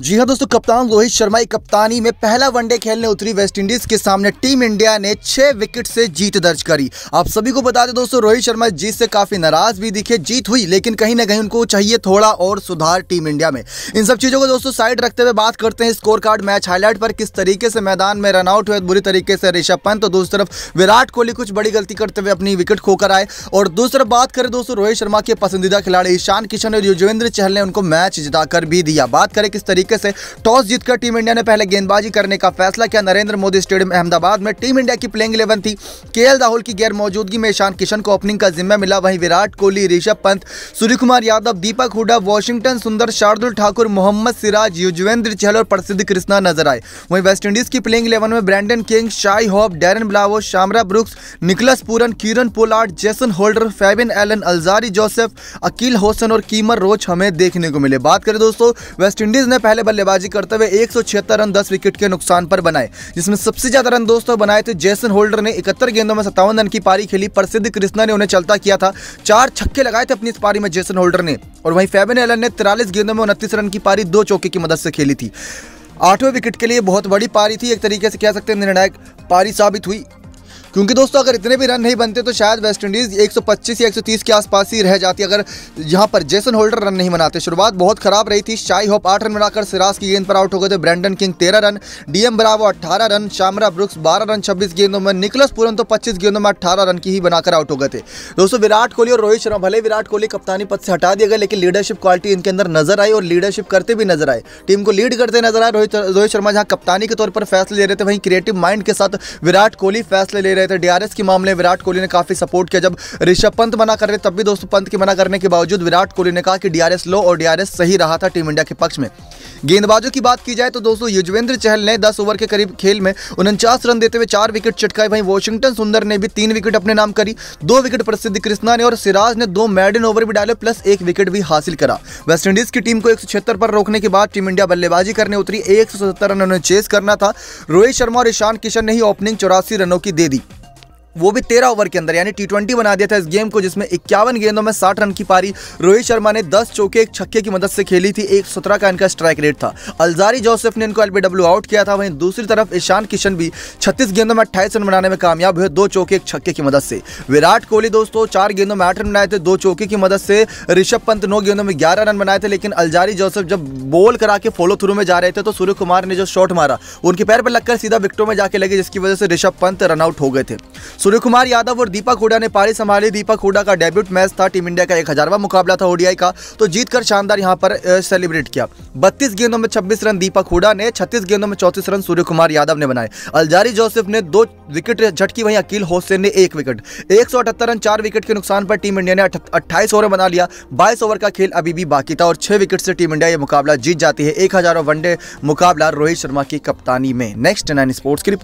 जी हाँ दोस्तों कप्तान रोहित शर्मा की कप्तानी में पहला वनडे खेलने उतरी वेस्टइंडीज के सामने टीम इंडिया ने छह विकेट से जीत दर्ज करी आप सभी को बता दें दोस्तों रोहित शर्मा जीत से काफी नाराज भी दिखे जीत हुई लेकिन कहीं ना कहीं उनको चाहिए थोड़ा और सुधार टीम इंडिया में इन सब चीजों को दोस्तों साइड रखते हुए बात करते हैं स्कोर कार्ड मैच हाईलाइट पर किस तरीके से मैदान में रनआउट हुए बुरी तरीके से ऋषभ पंत और दूसरी तरफ विराट कोहली कुछ बड़ी गलती करते हुए अपनी विकेट खोकर आए और दूसरी तरफ बात करें दोस्तों रोहित शर्मा के पसंदीदा खिलाड़ी ईशान किशन और युजवेंद्र चहल ने उनको मैच जिताकर भी दिया बात करें किस तरीके तरीके से टॉस जीतकर टीम इंडिया ने पहले गेंदबाजी करने का फैसला किया नरेंद्र मोदी स्टेडियम अहमदाबाद में टीम इंडिया की प्लेइंग इलेवन थी के राहुल की गैर मौजूदगी में ईशान किशन को ओपनिंग का जिम्मा मिला वहीं विराट कोहली ऋषभ पंत सूर्य कुमार यादव दीपक हुडा वॉशिंगटन सुंदर शार्दुल ठाकुर मोहम्मद सिराज युजवेंद्र चहल और प्रसिद्ध कृष्णा नजर आए वहीं वेस्टइंडीज की प्लेइंग इलेवन में Brandon King Shai Hope Darren Bravo Shamarh Brooks Nicholas Pooran Kieron Pollard Jason Holder Fabian Allen Alzarri Joseph Akeal Hosein और कीमर रोच हमें देखने को मिले बात करें दोस्तों वेस्टइंडीज ने पहले पहले बल्लेबाजी करते हुए एक रन दस विकेट के नुकसान पर बनाए जिसमें सबसे ज्यादा रन दोस्तों बनाए थे जैसन होल्डर ने इकहत्तर गेंदों में सत्तावन रन की पारी खेली प्रसिद्ध कृष्णा ने उन्हें चलता किया था चार छक्के लगाए थे अपनी इस पारी में जैसन होल्डर ने और वहीं फेबिन एलन ने तिरालीस गेंदों में उनतीस रन की पारी दो चौके की मदद से खेली थी आठवें विकेट के लिए बहुत बड़ी पारी थी एक तरीके से कह सकते हैं निर्णायक पारी साबित हुई क्योंकि दोस्तों अगर इतने भी रन नहीं बनते तो शायद वेस्ट इंडीज़ 125 या 130 के आसपास ही रह जाती अगर यहाँ पर जेसन होल्डर रन नहीं बनाते शुरुआत बहुत खराब रही थी शाई होप आठ रन बनाकर सिराज की गेंद पर आउट हो गए थे ब्रैंडन किंग तेरह रन डीएम ब्रावो अट्ठारह रन शामरा ब्रुक्स बारह रन छब्बीस गेंदों में निकलस पूरन तो पच्चीस गेंदों में अट्ठारह रन की ही बनाकर आउट हो गए थे दोस्तों विराट कोहली और रोहित शर्मा भले विराट कोहली कप्तानी पद से हटा दिया गया लेकिन लीडरशिप क्वालिटी इनके अंदर नजर आई और लीडरशिप करते भी नजर आए टीम को लीड करते नजर आए रोहित रोहित शर्मा जहाँ कप्तानी के तौर पर फैसले ले रहे थे वहीं क्रिएटिव माइंड के साथ विराट कोहली फैसले ले रहे आए थे डीआरएस के मामले विराट कोहली ने काफ़ी सपोर्ट किया जब ऋषभ पंत मना कर रहे तब भी दोस्तों पंत के मना करने के बावजूद विराट कोहली ने कहा कि डीआरएस लो और डीआरएस सही रहा था टीम इंडिया के पक्ष में गेंदबाजों की बात की जाए तो दोस्तों युजवेंद्र चहल ने दस ओवर के करीब खेल में उनचास रन देते हुए चार विकेट चटकाए वहीं वॉशिंगटन सुंदर ने भी तीन विकेट अपने नाम करी दो विकेट प्रसिद्ध कृष्णा ने और सिराज ने दो मैडन ओवर भी डाले प्लस एक विकेट भी हासिल करा वेस्टइंडीज की टीम को एक पर रोकने के बाद टीम इंडिया बल्लेबाजी करने उतरी एक रन उन्हें चेस करना था रोहित शर्मा और ईशान किशन ने ही ओपनिंग चौरासी रनों की दे दी वो भी तेरह ओवर के अंदर यानी टी बना दिया था इस गेम को जिसमें इक्यावन गेंदों में साठ रन की पारी रोहित शर्मा ने दस चौके एक छक्के की मदद से खेली थी एक सत्रह का इनका स्ट्राइक रेट था अलजारी जोसेफ ने इनको एलबीडब्ल्यू आउट किया था वहीं दूसरी तरफ ईशान किशन भी छत्तीस गेंदों में अट्ठाईस रन बनाने में कामयाब हुए दो चौके एक छक्के की मदद से विराट कोहली दोस्तों चार गेंदों में आठ रन बनाए थे दो चौके की मदद से ऋषभ पंत नौ गेंदों में ग्यारह रन बनाए थे लेकिन अलजारी जोसेफ जब बॉल करा के फॉलो थ्रू में जा रहे थे तो सूर्य कुमार ने जो शॉट मारा उनके पैर पर लगकर सीधा विकटों में जाके लगे जिसकी वजह से ऋषभ पंत रनआउट हो गए थे सूर्य कुमार यादव और दीपक हुडा ने पारी संभाली दीपक हुडा का डेब्यूट मैच था टीम इंडिया का एक हजारवा मुकाबला था ओडीआई का तो जीतकर शानदार यहाँ पर सेलिब्रेट किया बत्तीस गेंदों में छब्बीस रन दीपक हुडा ने छत्तीस गेंदों में चौतीस रन सूर्य कुमार यादव ने बनाए अलजारी जोसेफ ने दो विकेट झटकी वहीं अकील होसेन ने एक विकेट एक रन चार विकेट के नुकसान पर टीम इंडिया ने अट्ठाईस ओवर बना लिया बाईस ओवर का खेल अभी भी बाकी था और छह विकेट से टीम इंडिया यह मुकाबला जीत जाती है एक वनडे मुकाबला रोहित शर्मा की कप्तानी में नेक्स्ट नाइन स्पोर्ट्स की